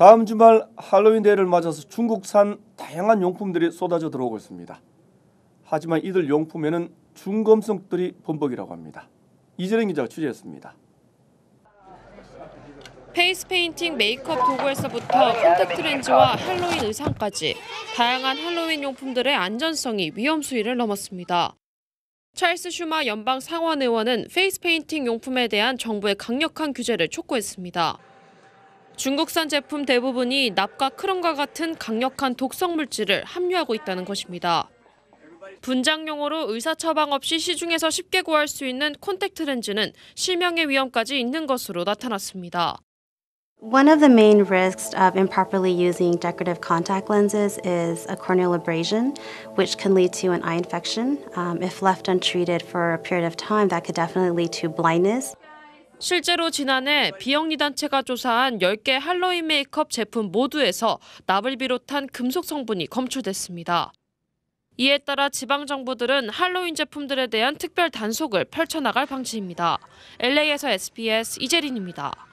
다음 주말 할로윈 대회를 맞아서 중국산 다양한 용품들이 쏟아져 들어오고 있습니다. 하지만 이들 용품에는 중검성들이 범벅이라고 합니다. 이재령 기자가 취재했습니다. 페이스 페인팅 메이크업 도구에서부터 콘택트 렌즈와 할로윈 의상까지 다양한 할로윈 용품들의 안전성이 위험 수위를 넘었습니다. 찰스 슈마 연방 상원 의원은 페이스 페인팅 용품에 대한 정부의 강력한 규제를 촉구했습니다. 중국산 제품 대부분이 납과 크롬과 같은 강력한 독성 물질을 함유하고 있다는 것입니다. 분장용으로 의사 처방 없이 시중에서 쉽게 구할 수 있는 콘택트 렌즈는 실명의 위험까지 있는 것으로 나타났습니다. One of the main risks of improperly using decorative contact lenses is a corneal abrasion, which can lead to an eye infection. Um, if left untreated for a period of time, that could definitely lead to blindness. 실제로 지난해 비영리단체가 조사한 10개 할로윈 메이크업 제품 모두에서 납을 비롯한 금속 성분이 검출됐습니다. 이에 따라 지방정부들은 할로윈 제품들에 대한 특별 단속을 펼쳐나갈 방침입니다. LA에서 SBS 이재린입니다.